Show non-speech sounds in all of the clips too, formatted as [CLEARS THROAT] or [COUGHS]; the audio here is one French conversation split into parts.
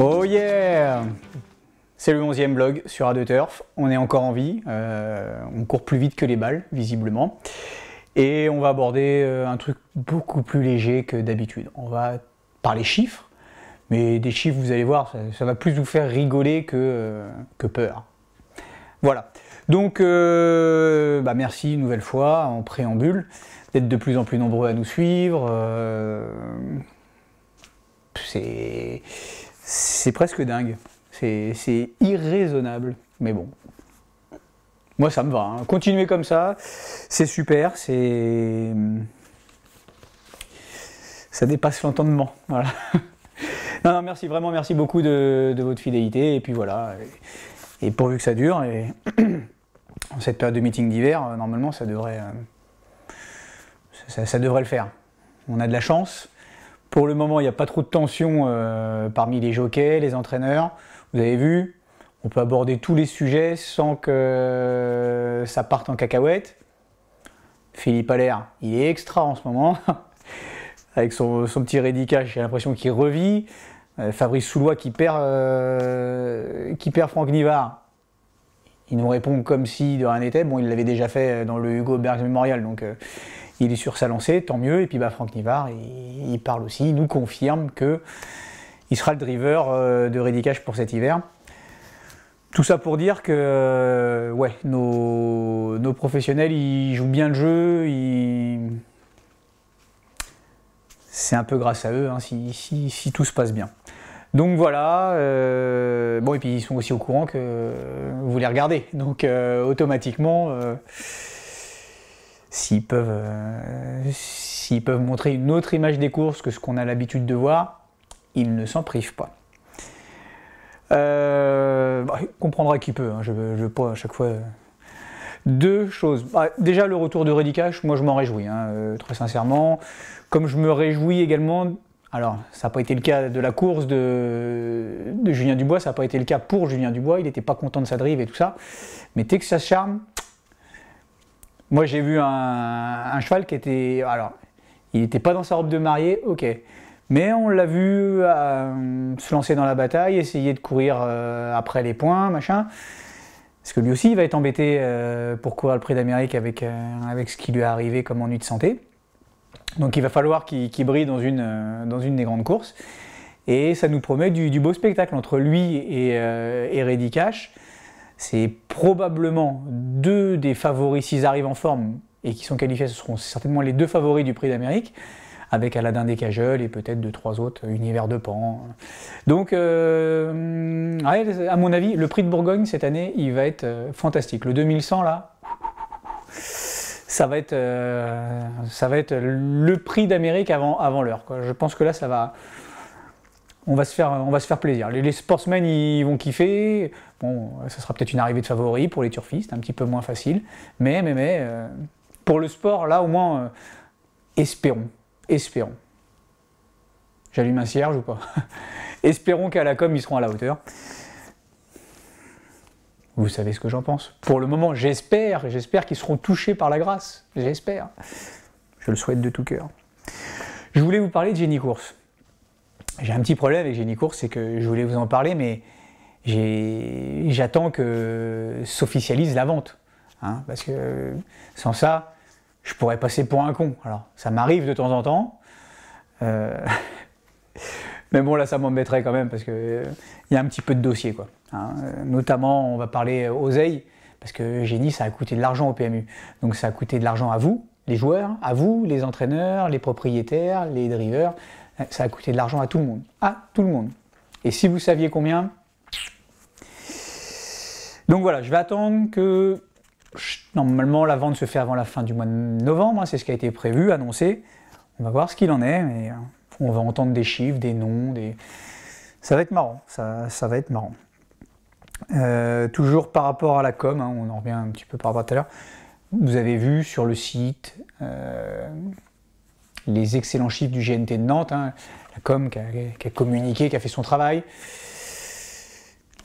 Oh yeah C'est le 11e blog sur A2 Turf. On est encore en vie. Euh, on court plus vite que les balles, visiblement. Et on va aborder euh, un truc beaucoup plus léger que d'habitude. On va parler chiffres, mais des chiffres, vous allez voir, ça, va plus vous faire rigoler euh, que, peur. Voilà. Donc, bah, merci une nouvelle fois en préambule d'être de plus en plus nombreux à nous suivre. c'est c'est presque dingue. C'est irraisonnable. Mais bon. Moi, ça me va. Hein. Continuer comme ça, c'est super. C'est. Ça dépasse l'entendement. Voilà. [LAUGHS] non, non, merci, vraiment, merci beaucoup de, votre fidélité. Et puis voilà. Et pourvu que ça dure. Et [CLEARS THROAT] en cette période de meeting d'hiver, euh, normalement, ça devrait. Euh, ça devrait le faire. On a de la chance. Pour le moment, il n'y a pas trop de tension euh, parmi les jockeys, les entraîneurs. Vous avez vu, on peut aborder tous les sujets sans que euh, ça parte en cacahuète. Philippe Allaire, il est extra en ce moment. [LAUGHS] Avec son, petit rédicage, j'ai l'impression qu'il revit. Euh, Fabrice Soulois qui perd, qui perd Franck Nivard. Il nous répond comme si de rien n'était. Bon, il l'avait déjà fait dans le Hugo Berg Memorial, donc il est sur sa lancée, tant mieux. Et puis bah, Franck Nivard, il, parle aussi, il nous confirme que il sera le driver euh, de Redicage pour cet hiver. Tout ça pour dire que euh, ouais, nos, professionnels, ils jouent bien le jeu. C'est un peu grâce à eux hein, si, tout se passe bien. Donc voilà, euh, bon et puis ils sont aussi au courant que vous les regardez, donc automatiquement s'ils peuvent, euh, s'ils peuvent montrer une autre image des courses que ce qu'on a l'habitude de voir, ils ne s'en privent pas. Euh, bah, comprendra qui peut, hein. je ne veux pas à chaque fois. Euh, deux choses. Bah, déjà, le retour de Redicash, moi je m'en réjouis, hein, euh, très sincèrement. Comme je me réjouis également, alors ça n'a pas été le cas de la course de, Julien Dubois, ça n'a pas été le cas pour Julien Dubois, il n'était pas content de sa drive et tout ça. Mais Texas Charme, moi, j'ai vu un, cheval qui était. Alors, il n'était pas dans sa robe de mariée, ok. Mais on l'a vu euh, se lancer dans la bataille, essayer de courir euh, après les points, machin. Parce que lui aussi, il va être embêté euh, pour courir le prix d'Amérique avec, avec ce qui lui est arrivé comme ennui de santé. Donc il va falloir qu'il brille dans une, des grandes courses. Et ça nous promet du, beau spectacle entre lui et, et Cash. C'est probablement deux des favoris, s'ils arrivent en forme et qui sont qualifiés, ce seront certainement les deux favoris du Prix d'Amérique, avec Aladdin Descageul et peut-être deux, trois autres, euh, Univers de Pan. Donc, euh, à mon avis, le Prix de Bourgogne cette année, il va être euh, fantastique. Le 2100, là, ça va être, ça va être le Prix d'Amérique avant, avant l'heure. Je pense que là, ça va on va se faire, on va se faire plaisir. Les, sportsmen, ils vont kiffer. Bon, ça sera peut-être une arrivée de favori pour les turfistes, un petit peu moins facile. Mais, mais, mais, euh, pour le sport, là, au moins, euh, espérons, espérons. J'allume un cierge ou pas [LAUGHS] Espérons qu'à la com, ils seront à la hauteur. Vous savez ce que j'en pense. Pour le moment, j'espère, j'espère qu'ils seront touchés par la grâce. J'espère. Je le souhaite de tout cœur. Je voulais vous parler de Jenny Course. J'ai un petit problème avec Génie Course, c'est que je voulais vous en parler, mais j'attends que s'officialise la vente. Hein, parce que sans ça, je pourrais passer pour un con. Alors, ça m'arrive de temps en temps. Euh, [LAUGHS] mais bon, là, ça m'embêterait quand même parce qu'il euh, y a un petit peu de dossier. Quoi. Hein. Euh, notamment, on va parler oseille, parce que Génie, ça a coûté de l'argent au PMU. Donc, ça a coûté de l'argent à vous, les joueurs, à vous, les entraîneurs, les propriétaires, les drivers, eh, ça a coûté de l'argent à tout le monde. À tout le monde. Et si vous saviez combien Donc voilà, je vais attendre que... Normalement, la vente se fait avant la fin du mois de novembre, hein, c'est ce qui a été prévu, annoncé. On va voir ce qu'il en est, euh, on va entendre des chiffres, des noms, des... Ça va être marrant, ça, va être marrant. Euh, toujours par rapport à la com, hein, on en revient un petit peu par rapport à tout à l'heure, vous avez vu sur le site, euh, les excellents chiffres du GNT de Nantes, hein. la com qui a, communiqué, qui a fait son travail.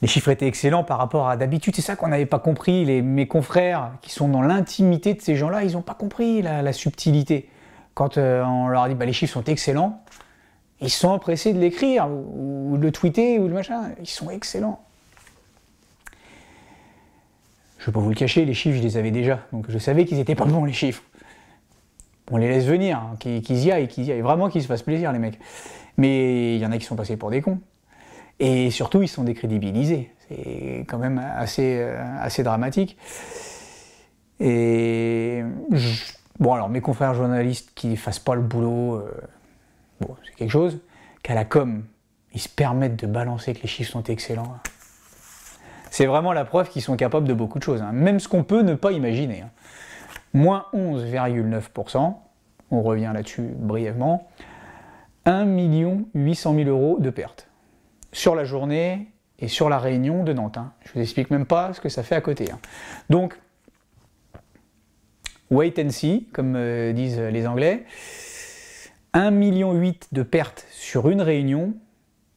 Les chiffres étaient excellents par rapport à d'habitude, c'est ça qu'on n'avait pas compris. Les, mes confrères qui sont dans l'intimité de ces gens-là, ils n'ont pas compris la, subtilité. Quand euh, on leur dit bah, les chiffres sont excellents, ils sont empressés de l'écrire ou, de le tweeter ou le machin. Ils sont excellents. Je ne vais pas vous le cacher, les chiffres, je les avais déjà. Donc je savais qu'ils n'étaient pas bons, les chiffres on les laisse venir, hein, qu'ils y aillent, qu'ils y aillent, vraiment qu'ils se fassent plaisir les mecs. Mais il y en a qui sont passés pour des cons. Et surtout, ils sont décrédibilisés. C'est quand même assez, euh, assez dramatique. Et bon, alors mes confrères journalistes qui fassent pas le boulot, euh, c'est quelque chose. Qu'à la com, ils se permettent de balancer que les chiffres sont excellents. C'est vraiment la preuve qu'ils sont capables de beaucoup de choses, hein. même ce qu'on peut ne pas imaginer. Hein. Moins 11,9%, on revient là-dessus brièvement, 1 800 000 euros de pertes sur la journée et sur la réunion de Nantin. Hein. Je vous explique même pas ce que ça fait à côté. Hein. Donc, wait and see, comme euh, disent les Anglais. 1,8 million de pertes sur une réunion,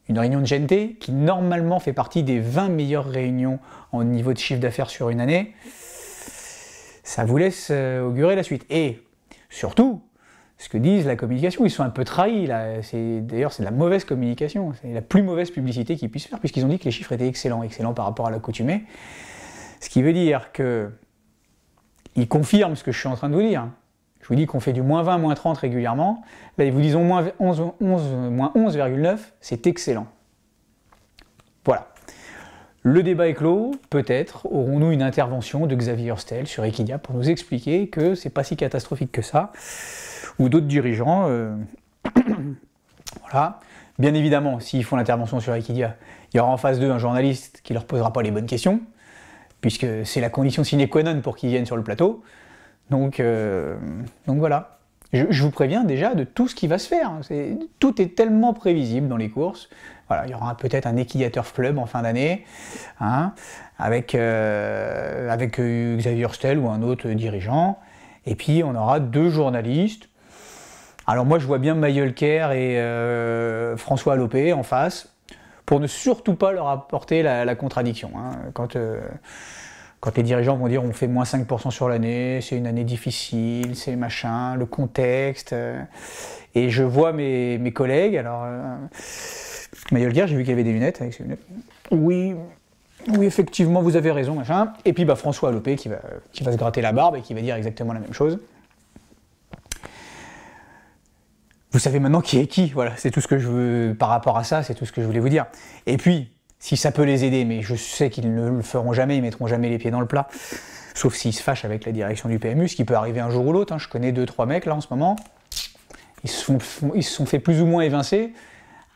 une réunion de GNT, qui normalement fait partie des 20 meilleures réunions en niveau de chiffre d'affaires sur une année. Ça vous laisse euh, augurer la suite. Et surtout, ce que disent la communication. Ils sont un peu trahis là. D'ailleurs, c'est de la mauvaise communication. C'est la plus mauvaise publicité qu'ils puissent faire, puisqu'ils ont dit que les chiffres étaient excellents, excellents par rapport à l'accoutumée. Ce qui veut dire que ils confirment ce que je suis en train de vous dire. Je vous dis qu'on fait du moins 20, moins 30 régulièrement. Là, ils vous disent moins 11,9, c'est excellent. Voilà. Le débat est clos. Peut-être aurons-nous une intervention de Xavier Hurstel sur Equidia pour nous expliquer que c'est pas si catastrophique que ça ou d'autres dirigeants. Euh, [COUGHS] voilà. Bien évidemment, s'ils font l'intervention sur Equidia, il y aura en face d'eux un journaliste qui leur posera pas les bonnes questions, puisque c'est la condition sine qua non pour qu'ils viennent sur le plateau. Donc, euh, donc voilà. Je, vous préviens déjà de tout ce qui va se faire. Hein. tout est tellement prévisible dans les courses. Voilà, il y aura peut-être un Equidator Club en fin d'année, hein, avec, euh, avec Xavier Stel ou un autre dirigeant. Et puis on aura deux journalistes alors moi, je vois bien Mayol et euh, François Allopé en face, pour ne surtout pas leur apporter la, contradiction. Hein. Quand, euh, quand les dirigeants vont dire on fait moins 5% sur l'année, c'est une année difficile, c'est machin, le contexte. Euh, et je vois mes, collègues, alors Mayol j'ai vu qu'il avait des lunettes avec ses lunettes. Oui, oui, effectivement, vous avez raison, machin. Et puis bah, François Allopé qui va, qui va se gratter la barbe et qui va dire exactement la même chose. vous savez maintenant qui est qui. Voilà, c'est tout ce que je veux par rapport à ça, c'est tout ce que je voulais vous dire. Et puis, si ça peut les aider, mais je sais qu'ils ne le feront jamais, ils mettront jamais les pieds dans le plat, sauf s'ils se fâchent avec la direction du PMU, ce qui peut arriver un jour ou l'autre. Hein. Je connais deux, trois mecs là en ce moment, ils se, sont, ils fait plus ou moins évincer.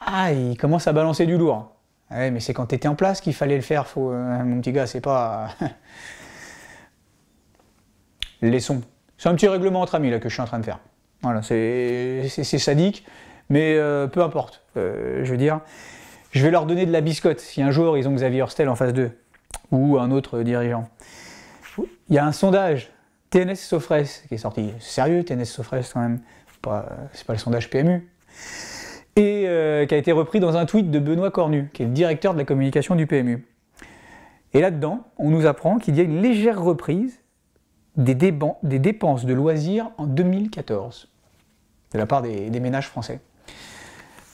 Ah, ils commencent à balancer du lourd. Ah ouais, mais c'est quand t'étais en place qu'il fallait le faire, euh, mon petit gars, c'est pas. [LAUGHS] Laissons. C'est un petit règlement entre amis là que je suis en train de faire. Voilà, c'est sadique, mais euh, peu importe. Euh, je veux dire, je vais leur donner de la biscotte si un jour ils ont Xavier Hostel en face d'eux ou un autre dirigeant. Il y a un sondage TNS Sofres qui est sorti. Sérieux, TNS Sofres quand même. C'est pas le sondage PMU. Et euh, qui a été repris dans un tweet de Benoît Cornu, qui est le directeur de la communication du PMU. Et là-dedans, on nous apprend qu'il y a une légère reprise des, dépenses de loisirs en 2014 de la part des, ménages français.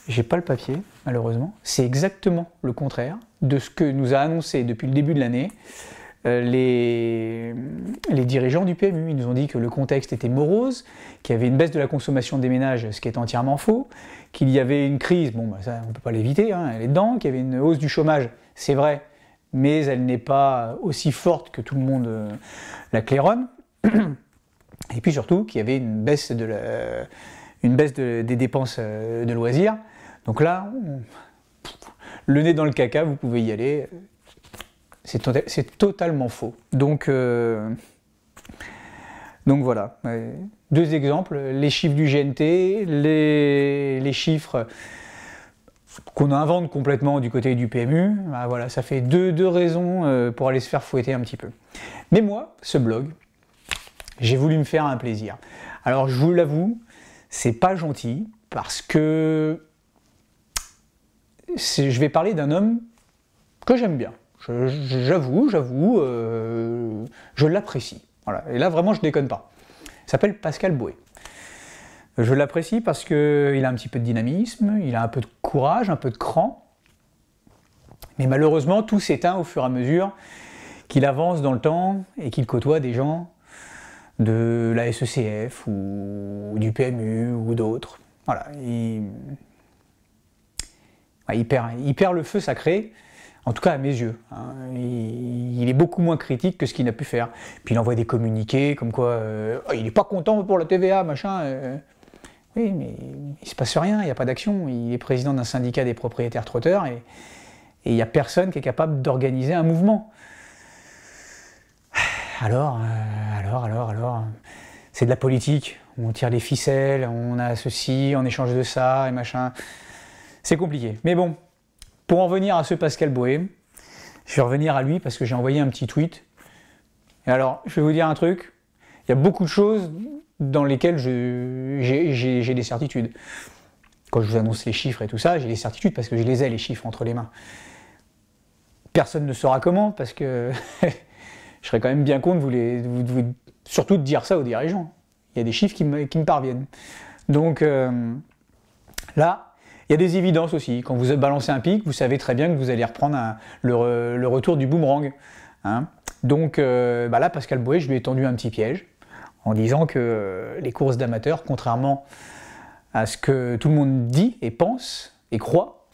J'ai pas le papier, malheureusement. C'est exactement le contraire de ce que nous a annoncé depuis le début de l'année euh, les, les, dirigeants du PMU. Ils nous ont dit que le contexte était morose, qu'il y avait une baisse de la consommation des ménages, ce qui est entièrement faux, qu'il y avait une crise, bon, ne bah, on peut pas l'éviter, hein, elle est dedans, qu'il y avait une hausse du chômage, c'est vrai, mais elle n'est pas aussi forte que tout le monde euh, la claironne. [CLEARS THROAT] Et puis surtout qu'il y avait une baisse de la une baisse des dépenses euh, de loisirs. Donc là, le nez dans le caca, vous pouvez y aller. C'est tota-, totalement faux. Donc, euh, donc voilà. Euh, deux exemples, les chiffres du GNT, les, chiffres qu'on invente complètement du côté du PMU, ah, voilà, ça fait deux, deux, raisons pour aller se faire fouetter un petit peu. Mais moi, ce blog, j'ai voulu me faire un plaisir. Alors je vous l'avoue, c'est pas gentil parce que je vais parler d'un homme que j'aime bien. J'avoue, j'avoue, euh, je l'apprécie. Voilà. Et là, vraiment, je déconne pas. Il s'appelle Pascal Bouet. Je l'apprécie parce qu'il a un petit peu de dynamisme, il a un peu de courage, un peu de cran. Mais malheureusement, tout s'éteint au fur et à mesure qu'il avance dans le temps et qu'il côtoie des gens de la SECF ou du PMU ou d'autres. Voilà, il... perd, le feu sacré, en tout cas à mes yeux. Hein. Il... est beaucoup moins critique que ce qu'il a pu faire. Puis il envoie des communiqués comme quoi euh, il n'est pas content pour la TVA, machin. Euh. Oui, mais il se passe rien, il n'y a pas d'action. Il est président d'un syndicat des propriétaires trotteurs et il n'y a personne qui est capable d'organiser un mouvement alors, euh, alors, alors, alors, c'est de la politique, on tire les ficelles, on a ceci en échange de ça et machin. C'est compliqué. Mais bon, pour en venir à ce Pascal Boé, je vais revenir à lui parce que j'ai envoyé un petit tweet. Et alors, je vais vous dire un truc, il y a beaucoup de choses dans lesquelles j'ai des certitudes. Quand je vous annonce les chiffres et tout ça, j'ai des certitudes parce que je les ai, les chiffres, entre les mains. Personne ne saura comment, parce que [LAUGHS] je serais quand même bien con de vous, les, surtout de dire ça aux dirigeants. Il y a des chiffres qui me, qui me parviennent. Donc euh, là, il y a des évidences aussi. Quand vous balancez un pic, vous savez très bien que vous allez reprendre le, retour du boomerang. Hein. Donc euh, bah là, Pascal Boué, je lui ai tendu un petit piège en disant que euh, les courses d'amateurs, contrairement à ce que tout le monde dit et pense et croit,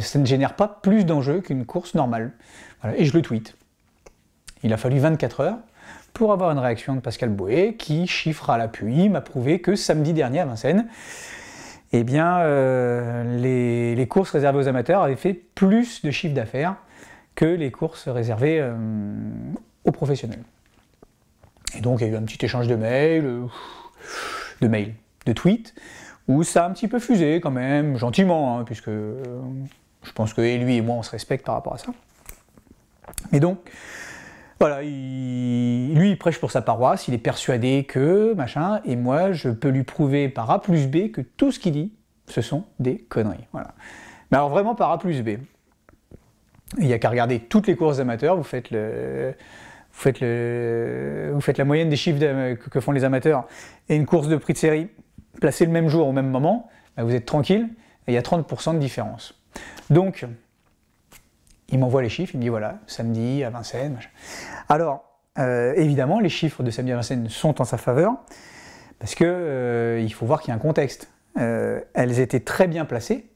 ça ne génère pas plus d'enjeux qu'une course normale. et je le tweete. Il a fallu 24 heures pour avoir une réaction de Pascal Boué qui, chiffre à l'appui, m'a prouvé que samedi dernier à Vincennes, eh bien, euh, les, courses réservées aux amateurs avaient fait plus de chiffre d'affaires que les courses réservées euh, aux professionnels. Et donc, il y a eu un petit échange de mails, euh, de mails, de tweets, où ça a un petit peu fusé quand même, gentiment, hein, puisque je pense que lui et moi, on se respecte par rapport à ça. Mais donc, voilà, lui, il prêche pour sa paroisse, il est persuadé que, machin, et moi, je peux lui prouver par A plus B que tout ce qu'il dit, ce sont des conneries. Voilà. Mais alors vraiment par A plus B. Il n'y a qu'à regarder toutes les courses amateurs, vous faites le... Vous faites, le, vous faites la moyenne des chiffres que font les amateurs et une course de prix de série placée le même jour au même moment, bah, vous êtes tranquille il y a 30% de différence. Donc, il m'envoie les chiffres, il me dit voilà, samedi à Vincennes. Alors, euh, évidemment, les chiffres de samedi à Vincennes sont en sa faveur, parce que euh, il faut voir qu'il y a un contexte. Euh, elles étaient très bien placées,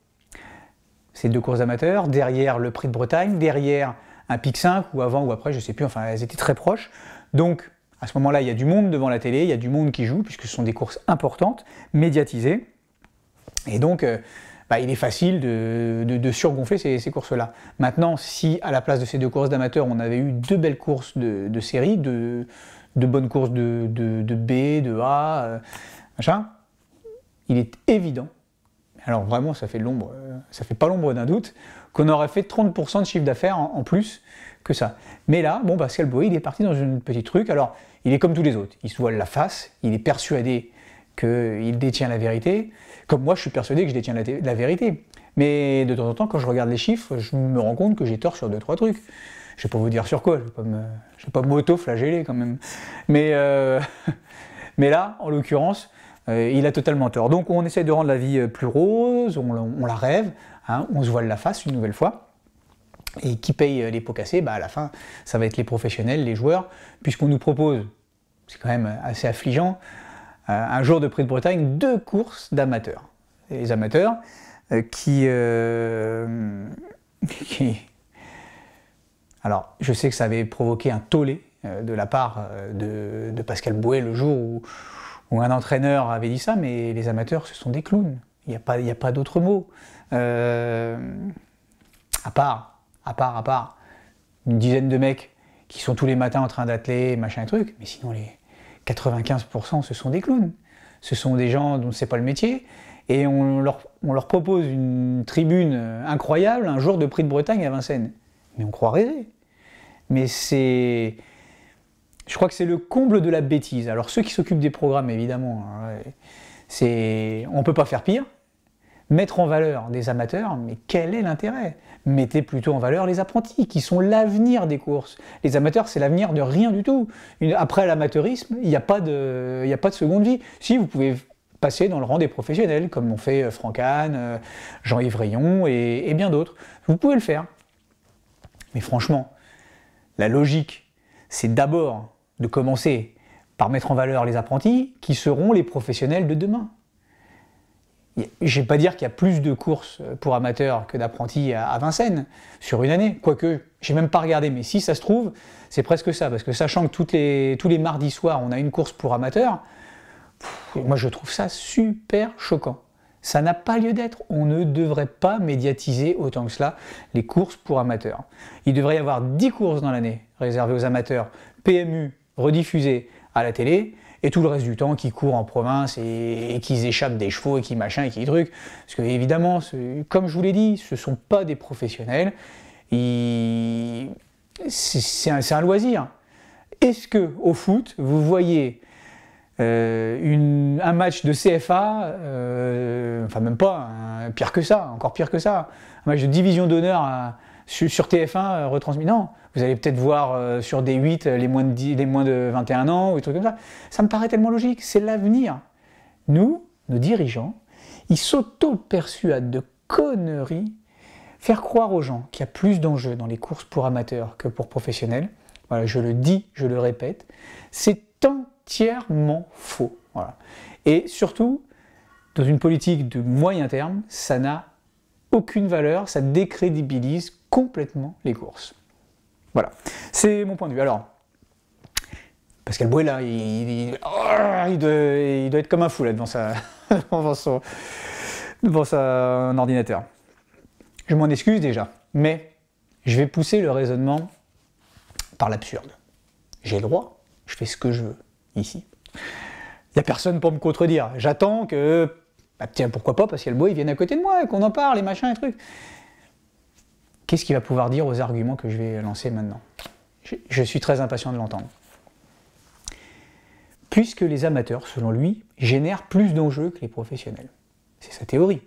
ces deux courses amateurs, derrière le prix de Bretagne, derrière un pic 5, ou avant ou après, je ne sais plus, enfin, elles étaient très proches. Donc, à ce moment-là, il y a du monde devant la télé, il y a du monde qui joue, puisque ce sont des courses importantes, médiatisées. Et donc, bah, il est facile de, surgonfler ces, courses-là. Maintenant, si à la place de ces deux courses d'amateurs, on avait eu deux belles courses de, série, de, bonnes courses de, B, de A, euh, machin, il est évident, alors vraiment ça fait l'ombre, euh, ça fait pas l'ombre d'un doute, qu'on aurait fait 30% de chiffre d'affaires en, plus que ça. Mais là, bon, Pascal Boy, il est parti dans une petite truc. Alors, il est comme tous les autres. Il se voile la face, il est persuadé qu'il détient la vérité, comme moi je suis persuadé que je détiens la, vérité. Mais de temps en temps, quand je regarde les chiffres, je me rends compte que j'ai tort sur deux, trois trucs. Je vais pas vous dire sur quoi, je ne vais pas m'auto-flageller quand même. Mais, euh, [LAUGHS] là, en l'occurrence, euh, il a totalement tort. Donc on essaie de rendre la vie euh, plus rose, on, la rêve, hein, on se voile la face une nouvelle fois. Et qui paye les pots cassés bah, À la fin, ça va être les professionnels, les joueurs, puisqu'on nous propose, c'est quand même assez affligeant, euh, un jour de Prix de Bretagne, deux courses d'amateurs. Les amateurs euh, euh, [LAUGHS] qui, Alors, je sais que ça avait provoqué un tollé de la part de, Pascal Bouet le jour où, un entraîneur avait dit ça, mais les amateurs, ce sont des clowns. Il n'y a pas, d'autre mot. à part, à part, à part, une dizaine de mecs qui sont tous les matins en train d'atteler, machin truc, mais sinon les, 95% ce sont des clowns. Ce sont des gens dont c'est pas le métier. Et on leur, propose une tribune incroyable un jour de prix de Bretagne à Vincennes. Mais on croit rêver. Mais c'est. Je crois que c'est le comble de la bêtise. Alors ceux qui s'occupent des programmes, évidemment, hein, c'est. On ne peut pas faire pire. Mettre en valeur des amateurs, mais quel est l'intérêt Mettez plutôt en valeur les apprentis, qui sont l'avenir des courses. Les amateurs, c'est l'avenir de rien du tout. Après l'amateurisme, il n'y a, pas de, a pas de seconde vie. Si vous pouvez passer dans le rang des professionnels, comme l'ont fait euh, Franck anne euh, Jean-Yves Rayon et bien d'autres, vous pouvez le faire. Mais franchement, la logique, c'est d'abord de commencer par mettre en valeur les apprentis qui seront les professionnels de demain je vais pas dire qu'il y a plus de courses euh, pour amateurs que d'apprentis à, Vincennes sur une année, quoique j'ai même pas regardé, mais si ça se trouve, c'est presque ça, parce que sachant que tous les mardis soirs on a une course pour amateurs, moi je trouve ça super choquant. Ça n'a pas lieu d'être. On ne devrait pas médiatiser autant que cela les courses pour amateurs. Il devrait y avoir 10 courses dans l'année réservées aux amateurs, PMU rediffusées à la télé, et tout le reste du temps qui courent en province et, qui qu'ils échappent des chevaux et qui machin et qui truc. Parce que évidemment, comme je vous l'ai dit, ce ne sont pas des professionnels. C'est un, loisir. Est-ce que au foot, vous voyez euh, un match de CFA, euh, enfin même pas, hein, pire que ça, encore pire que ça, un match de division d'honneur euh, sur, TF1 retransmis. Non, vous allez peut-être voir euh, sur des euh, 8 les moins, de 21 ans ou des trucs comme ça. Ça me paraît tellement logique, c'est l'avenir. Nous, nos dirigeants, ils s'auto-persuadent de conneries, faire croire aux gens qu'il y a plus d'enjeux dans les courses pour amateurs que pour professionnels. Voilà, je le dis, je le répète, c'est entièrement faux. Et surtout, dans une politique de moyen terme, ça n'a aucune valeur, ça décrédibilise complètement les courses. Voilà, c'est mon point de vue. Alors, Pascal Boué, là, oh, il, doit, être comme un fou là devant, [LAUGHS] son, ordinateur. Je m'en excuse déjà, mais je vais pousser le raisonnement par l'absurde. J'ai le droit, je fais ce que je veux ici. Il n'y a personne pour me contredire. J'attends que. Bah, tiens, pourquoi pas, Pascal Bois, il vienne à côté de moi et qu'on en parle les machin et trucs. Qu'est-ce qu'il va pouvoir dire aux arguments que je vais lancer maintenant je, suis très impatient de l'entendre. Puisque les amateurs, selon lui, génèrent plus d'enjeux que les professionnels. C'est sa théorie.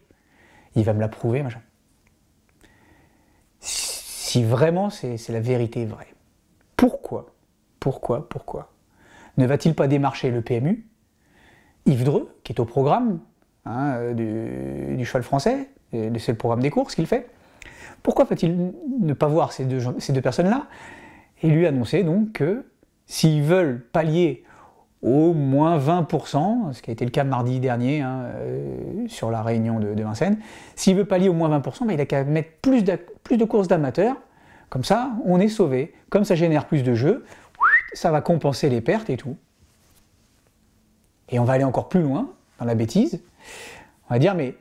Il va me la prouver, machin. Si vraiment c'est la vérité vraie, pourquoi, pourquoi, pourquoi ne va-t-il pas démarcher le PMU, Yves Dreux, qui est au programme hein, euh, du, du cheval français, c'est le programme des courses qu'il fait, pourquoi faut il ne pas voir ces deux, personnes-là et lui annoncer donc que s'ils veulent pallier au moins 20%, ce qui a été le cas mardi dernier hein, euh, sur la réunion de, Vincennes, s'il veut pallier au moins 20%, bah, ben, il a qu'à mettre plus, plus de courses d'amateurs, comme ça on est sauvé, comme ça génère plus de jeux, ça va compenser les pertes et tout. Et on va aller encore plus loin dans la bêtise, on va dire mais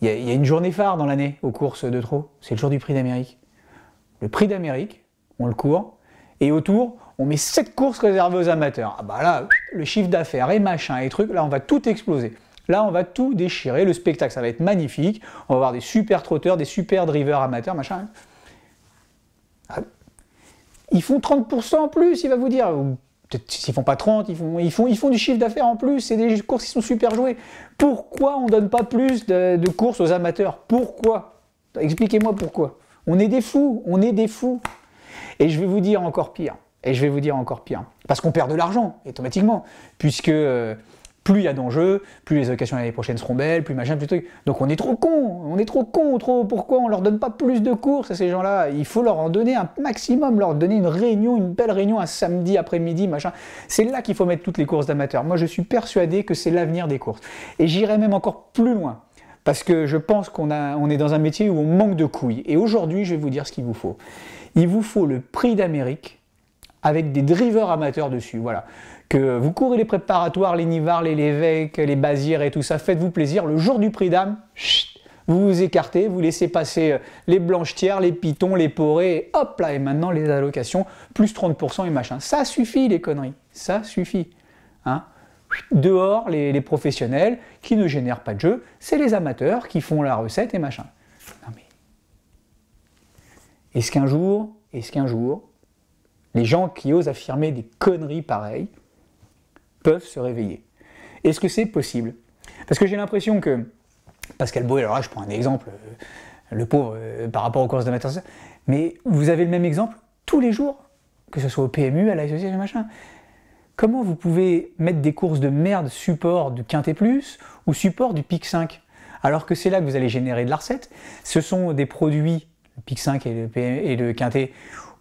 il y, a une journée phare dans l'année aux courses de trot, c'est le jour du prix d'Amérique. Le prix d'Amérique, on le court, et autour, on met 7 courses réservées aux amateurs. Ah bah là, le chiffre d'affaires et machin et trucs, là on va tout exploser. Là, on va tout déchirer, le spectacle, ça va être magnifique. On va voir des super trotteurs, des super drivers amateurs, machin. Ah. Ils font 30% en plus, il va vous dire peut s'ils font pas 30, ils font, ils font, ils font du chiffre d'affaires en plus, c'est des courses qui sont super jouées. Pourquoi on donne pas plus de, courses aux amateurs Pourquoi Expliquez-moi pourquoi. On est des fous, on est des fous. Et je vais vous dire encore pire. Et je vais vous dire encore pire. Parce qu'on perd de l'argent, automatiquement. Puisque. Euh, plus il y a d'enjeux, plus les occasions l'année prochaine seront belles, plus machin, plus truc. Donc on est trop con, on est trop con, trop. Pourquoi on leur donne pas plus de courses à ces gens-là Il faut leur en donner un maximum, leur donner une réunion, une belle réunion un samedi après-midi, machin. C'est là qu'il faut mettre toutes les courses d'amateurs. Moi, je suis persuadé que c'est l'avenir des courses. Et j'irai même encore plus loin. Parce que je pense qu'on on est dans un métier où on manque de couilles. Et aujourd'hui, je vais vous dire ce qu'il vous faut. Il vous faut le prix d'Amérique avec des drivers amateurs dessus. Voilà que vous courez les préparatoires, les Nivars, les Lévesque, les basières et tout ça, faites-vous plaisir. Le jour du prix d'âme, vous vous écartez, vous laissez passer euh, les blanchetières, les pitons, les porées, et hop là, et maintenant les allocations, plus 30% et machin. Ça suffit les conneries, ça suffit. Hein. Dehors, les, les, professionnels qui ne génèrent pas de jeu, c'est les amateurs qui font la recette et machin. Non mais. Est-ce qu'un jour, est-ce qu'un jour, les gens qui osent affirmer des conneries pareilles, se réveiller. Est-ce que c'est possible Parce que j'ai l'impression que Pascal Boé, alors là je prends un exemple, euh, le pauvre euh, par rapport aux courses de matin, mais vous avez le même exemple tous les jours, que ce soit au PMU, à la machin. Comment vous pouvez mettre des courses de merde support du Quintet Plus ou support du PIC 5 alors que c'est là que vous allez générer de la recette Ce sont des produits, le PIC 5 et le, et le Quintet,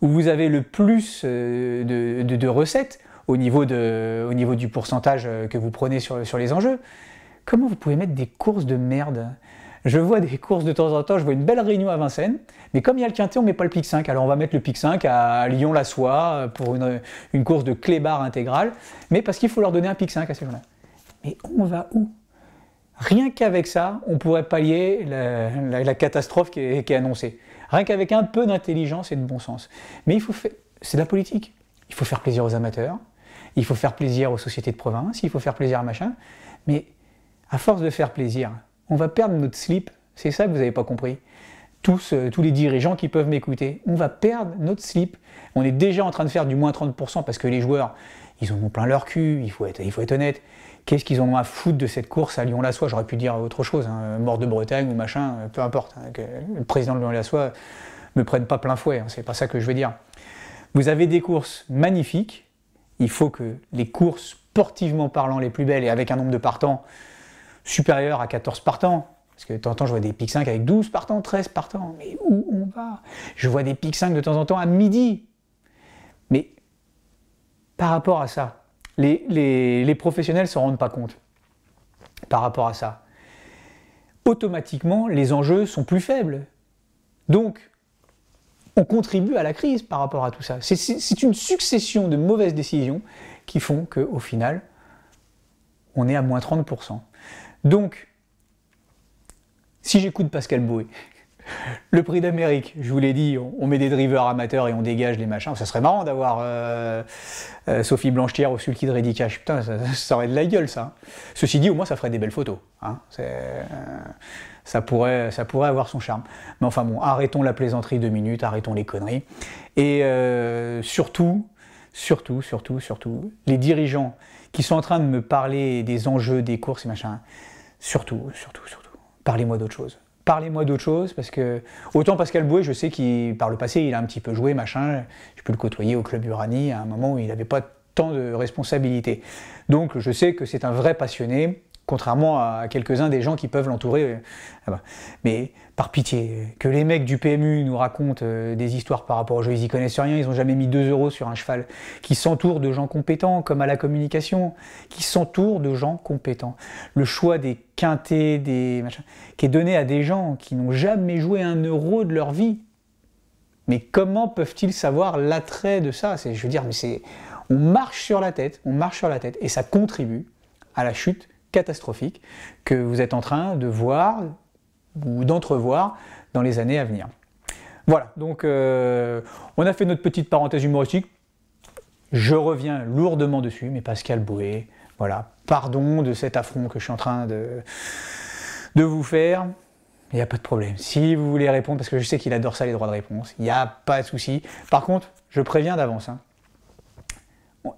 où vous avez le plus euh, de recettes, au niveau, au niveau du pourcentage euh, que vous prenez sur, les enjeux. Comment vous pouvez mettre des courses de merde je vois des courses de temps en temps, je vois une belle réunion à Vincennes, mais comme il y a le quintet, on ne met pas le PIC 5. Alors on va mettre le PIC 5 à Lyon-la-Soie euh, pour une, course de clébar intégrale, mais parce qu'il faut leur donner un PIC 5 à ces gens-là. Mais on va où Rien qu'avec ça, on pourrait pallier la, catastrophe qui est, qui est, annoncée. Rien qu'avec un peu d'intelligence et de bon sens. Mais il faut C'est de la politique. Il faut faire plaisir aux amateurs, il faut faire plaisir aux sociétés de province, il faut faire plaisir à machin. Mais à force de faire plaisir, on va perdre notre slip. C'est ça que vous n'avez pas compris. Tous, euh, tous les dirigeants qui peuvent m'écouter, on va perdre notre slip. On est déjà en train de faire du moins 30% parce que les joueurs, ils ont plein leur cul, il faut être, il faut être honnête. Qu'est-ce qu'ils ont à foutre de cette course à Lyon-la-Soie J'aurais pu dire autre chose, hein, mort de Bretagne ou machin, euh, peu importe. Hein, le président de Lyon-la-Soie ne prenne pas plein fouet, hein, c'est pas ça que je veux dire. Vous avez des courses magnifiques, il faut que les courses, sportivement parlant, les plus belles et avec un nombre de partants supérieur à 14 partants, parce que de temps en temps, je vois des pics 5 avec 12 partants, 13 partants, mais où on va Je vois des pics 5 de temps en temps à midi. Mais par rapport à ça, les, les professionnels ne s'en rendent pas compte. Par rapport à ça, automatiquement, les enjeux sont plus faibles. Donc, on contribue à la crise par rapport à tout ça. C'est une succession de mauvaises décisions qui font qu'au final, on est à moins 30%. Donc, si j'écoute Pascal Boué, le prix d'Amérique, je vous l'ai dit, on, met des drivers amateurs et on dégage les machins. Ça serait marrant d'avoir euh, euh, Sophie Blanchetière au sulky de Redicash. Putain, ça, aurait de la gueule, ça. Hein. Ceci dit, au moins, ça ferait des belles photos. Hein. Euh, ça, pourrait, ça pourrait avoir son charme. Mais enfin bon, arrêtons la plaisanterie deux minutes, arrêtons les conneries. Et surtout, surtout, surtout, surtout, les dirigeants qui sont en train de me parler des enjeux des courses et machin, surtout, surtout, surtout, parlez-moi d'autre chose parlez-moi d'autre chose, parce que autant Pascal Boué, je sais qu'il, par le passé, il a un petit peu joué, machin, je peux le côtoyer au club Urani à un moment où il n'avait pas tant de responsabilités. Donc je sais que c'est un vrai passionné, contrairement à quelques-uns des gens qui peuvent l'entourer. Euh, ah bah. Mais par pitié, que les mecs du PMU nous racontent euh, des histoires par rapport aux jeux, ils y connaissent rien, ils ont jamais mis 2 euros sur un cheval, qui s'entourent de gens compétents, comme à la communication, qui s'entourent de gens compétents. Le choix des quintés, des machins, qui est donné à des gens qui n'ont jamais joué un euro de leur vie. Mais comment peuvent-ils savoir l'attrait de ça Je veux dire, mais c'est... On marche sur la tête, on marche sur la tête, et ça contribue à la chute catastrophique que vous êtes en train de voir ou d'entrevoir dans les années à venir. Voilà, donc euh, on a fait notre petite parenthèse humoristique. Je reviens lourdement dessus, mais Pascal Bouet, voilà, pardon de cet affront que je suis en train de, de vous faire. Il n'y a pas de problème. Si vous voulez répondre, parce que je sais qu'il adore ça, les droits de réponse, il n'y a pas de souci. Par contre, je préviens d'avance. Hein.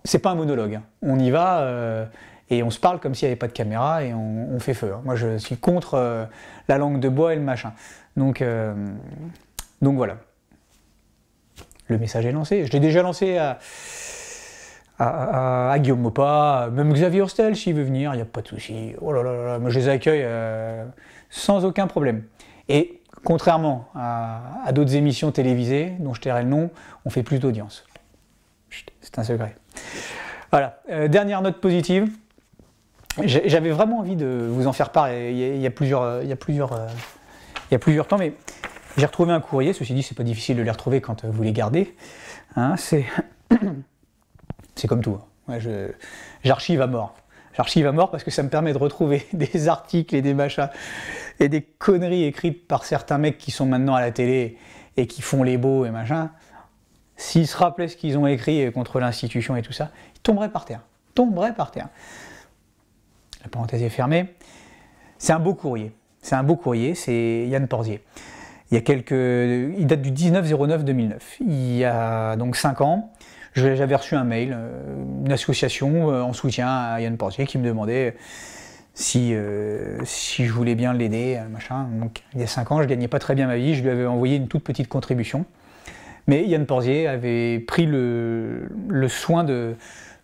C'est pas un monologue. Hein. On y va. Euh, et on se parle comme s'il n'y avait pas de caméra et on, fait feu. Hein. Moi, je suis contre euh, la langue de bois et le machin. Donc, euh, donc voilà. Le message est lancé. Je l'ai déjà lancé à, Guillaume Mopa, même Xavier Hostel s'il veut venir, il n'y a pas de souci. Oh là là là, moi je les accueille euh, sans aucun problème. Et contrairement à, d'autres émissions télévisées dont je tairai le nom, on fait plus d'audience. C'est un secret. Voilà, dernière note positive. J'avais vraiment envie de vous en faire part. Il y a, plusieurs, euh, il y a plusieurs, euh, il y a plusieurs temps, mais j'ai retrouvé un courrier. Ceci dit, c'est pas difficile de les retrouver quand euh, vous les gardez. Hein. c'est, [COUGHS] c'est comme tout. Hein. j'archive à mort. J'archive à mort parce que ça me permet de retrouver [LAUGHS] des articles et des machins et des conneries écrites par certains mecs qui sont maintenant à la télé et qui font les beaux et machin. S'ils se rappelaient ce qu'ils ont écrit contre l'institution et tout ça, ils tomberaient par terre. Tomberaient par terre la parenthèse est fermée. C'est un beau courrier. C'est un beau courrier, c'est Yann Porzier. Il, y a quelques, il date du 19-09-2009. Il y a donc 5 ans, j'avais reçu un mail, euh, une association euh, en soutien à Yann Porzier qui me demandait euh, si, je voulais bien l'aider, il y a 5 ans, je gagnais pas très bien ma vie, je lui avais envoyé une toute petite contribution. Mais Yann Porzier avait pris le, soin de,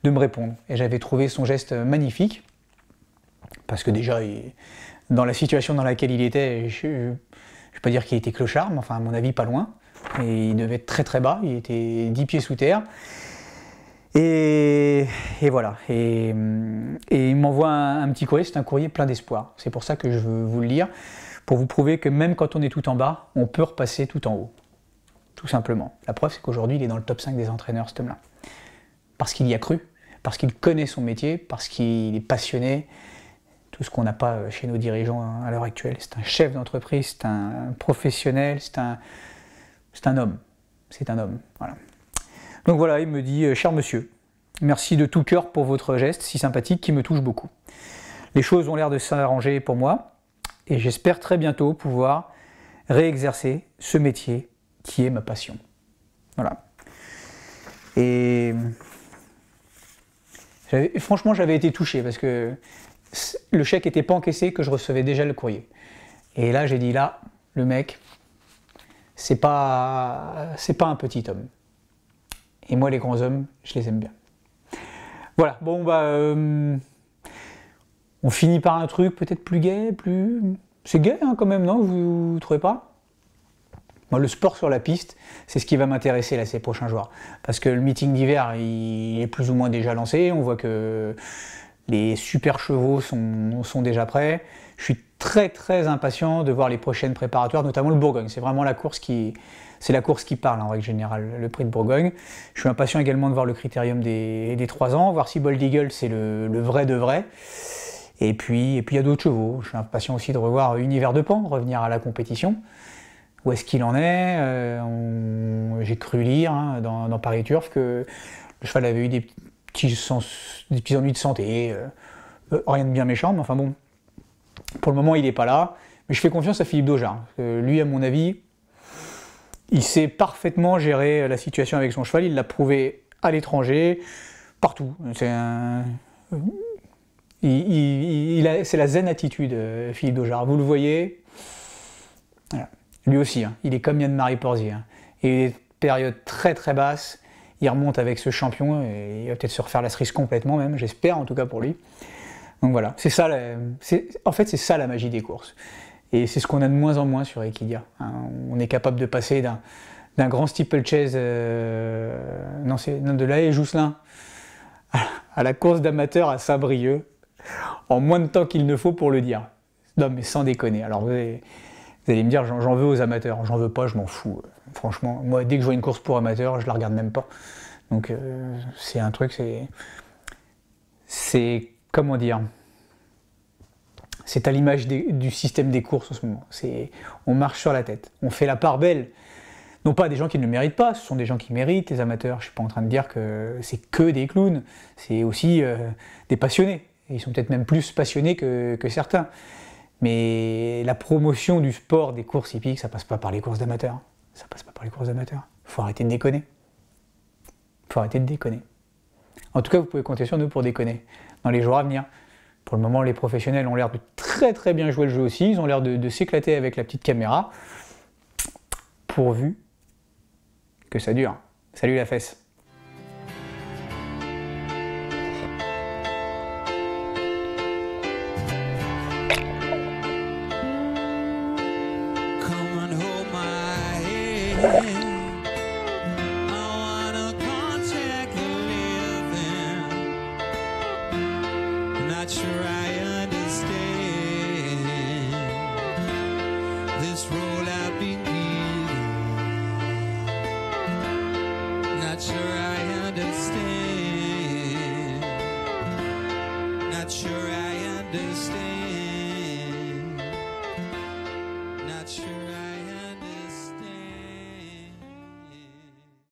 de, me répondre. Et j'avais trouvé son geste magnifique. Parce que déjà, dans la situation dans laquelle il était, je ne vais pas dire qu'il était clochard, mais enfin, à mon avis, pas loin. Et il devait être très très bas, il était 10 pieds sous terre. Et, voilà. Et, il m'envoie un, petit courrier, c'est un courrier plein d'espoir. C'est pour ça que je veux vous le lire, pour vous prouver que même quand on est tout en bas, on peut repasser tout en haut. Tout simplement. La preuve, c'est qu'aujourd'hui, il est dans le top 5 des entraîneurs, cet homme-là. Parce qu'il y a cru, parce qu'il connaît son métier, parce qu'il est passionné, tout ce qu'on n'a pas euh, chez nos dirigeants hein, à l'heure actuelle. C'est un chef d'entreprise, c'est un professionnel, c'est un, c'est un homme. C'est un homme. Voilà. Donc voilà, il me dit euh, Cher monsieur, merci de tout cœur pour votre geste si sympathique qui me touche beaucoup. Les choses ont l'air de s'arranger pour moi et j'espère très bientôt pouvoir réexercer ce métier qui est ma passion. Voilà. Et franchement, j'avais été touché parce que le chèque n'était pas encaissé, que je recevais déjà le courrier. Et là, j'ai dit, là, le mec, c'est pas, c'est pas un petit homme. Et moi, les grands hommes, je les aime bien. Voilà, bon, bah, euh, on finit par un truc peut-être plus gay plus. C'est gay hein, quand même, non vous, vous trouvez pas moi, le sport sur la piste, c'est ce qui va m'intéresser là ces prochains jours. Parce que le meeting d'hiver, il est plus ou moins déjà lancé. On voit que les super chevaux sont, déjà prêts. Je suis très très impatient de voir les prochaines préparatoires, notamment le Bourgogne. C'est vraiment la course qui, c'est la course qui parle en règle générale, le prix de Bourgogne. Je suis impatient également de voir le critérium des, trois ans, voir si Bold Eagle c'est le, vrai de vrai. Et puis, et puis il y a d'autres chevaux. Je suis impatient aussi de revoir Univers de Pan, revenir à la compétition. Où est-ce qu'il en est euh, J'ai cru lire hein, dans, dans, Paris Turf que le cheval avait eu des des petits ennuis de santé, euh, euh, rien de bien méchant, mais enfin bon, pour le moment il n'est pas là. Mais je fais confiance à Philippe Dojard. lui, à mon avis, il sait parfaitement gérer euh, la situation avec son cheval. Il l'a prouvé à l'étranger, partout. C'est un... il, la zen attitude, Philippe Dojard. Vous le voyez. Lui aussi, hein. il est comme Yann-Marie Porzier. Hein. Il a des périodes très très basses il remonte avec ce champion et il va peut-être se refaire la cerise complètement même, j'espère en tout cas pour lui. Donc voilà, c'est ça, la, en fait c'est ça la magie des courses. Et c'est ce qu'on a de moins en moins sur Equidia. Hein. on est capable de passer d'un grand steeplechase, euh, non de La e Jousselin, à, la course d'amateur à Saint-Brieuc, en moins de temps qu'il ne faut pour le dire. Non mais sans déconner, alors vous allez me dire, j'en veux aux amateurs, j'en veux pas, je m'en fous. Franchement, moi, dès que je vois une course pour amateurs, je la regarde même pas. Donc, euh, c'est un truc, c'est. C'est. Comment dire C'est à l'image du système des courses en ce moment. C'est, on marche sur la tête. On fait la part belle. Non pas des gens qui ne le méritent pas, ce sont des gens qui méritent, les amateurs. Je suis pas en train de dire que c'est que des clowns. C'est aussi euh, des passionnés. Ils sont peut-être même plus passionnés que, que certains. Mais la promotion du sport, des courses hippiques, ça passe pas par les courses d'amateurs. Ça passe pas par les courses d'amateurs. Faut arrêter de déconner. Faut arrêter de déconner. En tout cas, vous pouvez compter sur nous pour déconner dans les jours à venir. Pour le moment, les professionnels ont l'air de très très bien jouer le jeu aussi. Ils ont l'air de s'éclater avec la petite caméra. Pourvu que ça dure. Salut la fesse.